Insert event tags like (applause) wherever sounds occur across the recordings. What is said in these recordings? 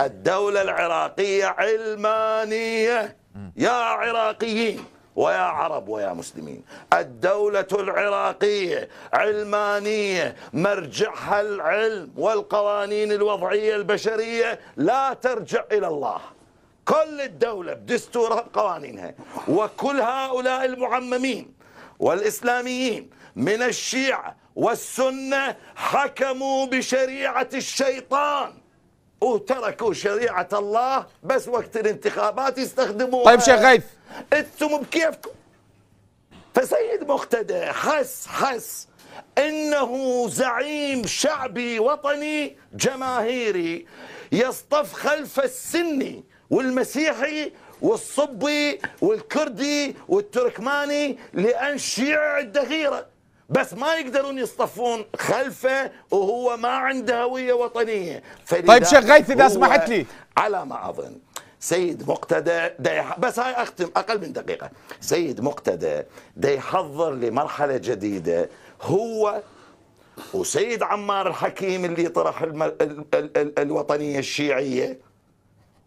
الدولة العراقية علمانية يا عراقيين ويا عرب ويا مسلمين الدولة العراقية علمانية مرجعها العلم والقوانين الوضعية البشرية لا ترجع إلى الله كل الدولة بدستورها بقوانينها وكل هؤلاء المعممين والإسلاميين من الشيعة والسنة حكموا بشريعة الشيطان وتركوا شريعة الله بس وقت الانتخابات يستخدموها طيب شيخ غيث انتم بكيفكم فسيد مقتدى حس حس انه زعيم شعبي وطني جماهيري يصطف خلف السني والمسيحي والصبي والكردي والتركماني لان شيع الدغيره بس ما يقدرون يصطفون خلفه وهو ما عنده هويه وطنيه طيب شيخ غيث اذا سمحت لي على ما اظن سيد مقتدى ديح... بس هاي اختم اقل من دقيقه سيد مقتدى دا يحضر لمرحله جديده هو وسيد عمار الحكيم اللي طرح الم... ال... ال... ال... الوطنيه الشيعيه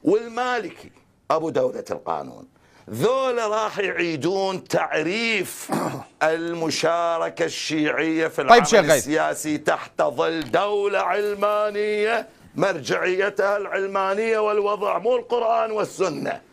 والمالكي ابو دوله القانون ذولا راح يعيدون تعريف (coughs) المشاركة الشيعية في طيب العمل طيب السياسي تحت ظل دولة علمانية مرجعيتها العلمانية والوضع مو القرآن والسنة